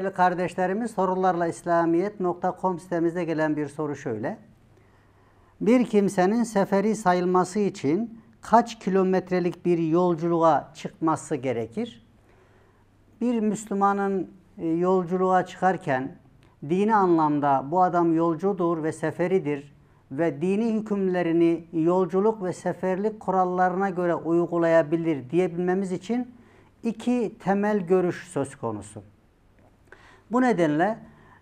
değerli kardeşlerimiz İslamiyet.com sitemizde gelen bir soru şöyle. Bir kimsenin seferi sayılması için kaç kilometrelik bir yolculuğa çıkması gerekir? Bir Müslümanın e, yolculuğa çıkarken dini anlamda bu adam yolcudur ve seferidir ve dini hükümlerini yolculuk ve seferlik kurallarına göre uygulayabilir diyebilmemiz için iki temel görüş söz konusu. Bu nedenle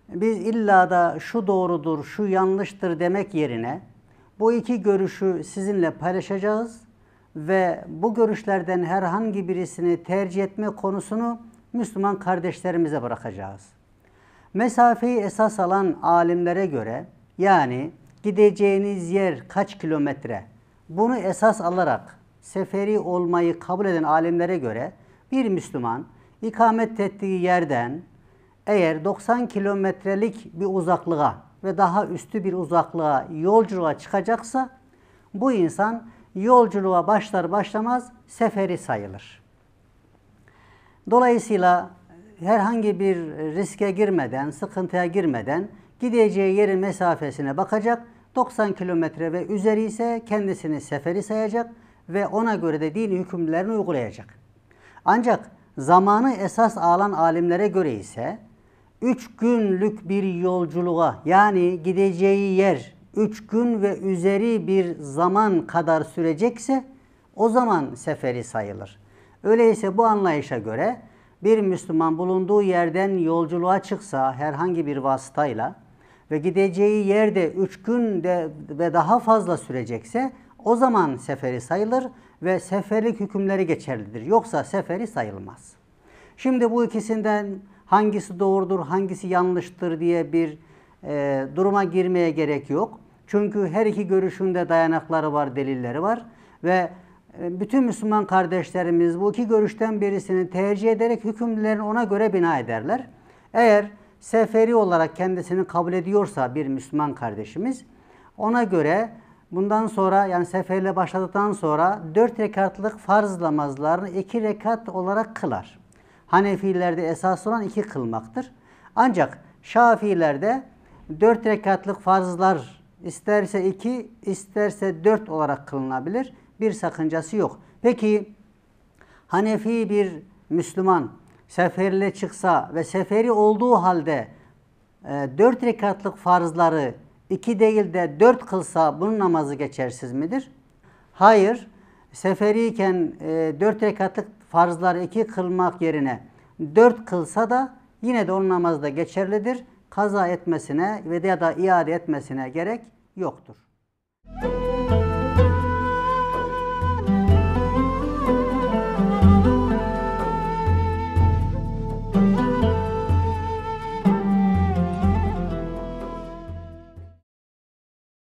biz illa da şu doğrudur, şu yanlıştır demek yerine bu iki görüşü sizinle paylaşacağız ve bu görüşlerden herhangi birisini tercih etme konusunu Müslüman kardeşlerimize bırakacağız. Mesafeyi esas alan alimlere göre yani gideceğiniz yer kaç kilometre bunu esas alarak seferi olmayı kabul eden alimlere göre bir Müslüman ikamet ettiği yerden eğer 90 kilometrelik bir uzaklığa ve daha üstü bir uzaklığa yolculuğa çıkacaksa bu insan yolculuğa başlar başlamaz seferi sayılır. Dolayısıyla herhangi bir riske girmeden, sıkıntıya girmeden gideceği yerin mesafesine bakacak. 90 kilometre ve üzeri ise kendisini seferi sayacak ve ona göre de dini hükümlerini uygulayacak. Ancak zamanı esas alan alimlere göre ise 3 günlük bir yolculuğa yani gideceği yer 3 gün ve üzeri bir zaman kadar sürecekse o zaman seferi sayılır. Öyleyse bu anlayışa göre bir Müslüman bulunduğu yerden yolculuğa çıksa herhangi bir vasıtayla ve gideceği yerde üç günde ve daha fazla sürecekse o zaman seferi sayılır ve seferlik hükümleri geçerlidir. Yoksa seferi sayılmaz. Şimdi bu ikisinden hangisi doğrudur, hangisi yanlıştır diye bir e, duruma girmeye gerek yok. Çünkü her iki görüşünde dayanakları var, delilleri var ve e, bütün Müslüman kardeşlerimiz bu iki görüşten birisini tercih ederek hükümlerini ona göre bina ederler. Eğer seferi olarak kendisini kabul ediyorsa bir Müslüman kardeşimiz ona göre bundan sonra yani seferle başladıktan sonra dört rekatlık farz namazlarını iki rekat olarak kılar. Hanefilerde esas olan iki kılmaktır. Ancak Şafilerde dört rekatlık farzlar isterse iki, isterse dört olarak kılınabilir. Bir sakıncası yok. Peki Hanefi bir Müslüman seferle çıksa ve seferi olduğu halde e, dört rekatlık farzları iki değil de dört kılsa bunun namazı geçersiz midir? Hayır. Seferiyken e, dört rekatlık farzları iki kılmak yerine dört kılsa da yine de onun namazda geçerlidir. Kaza etmesine ve ya da iade etmesine gerek yoktur.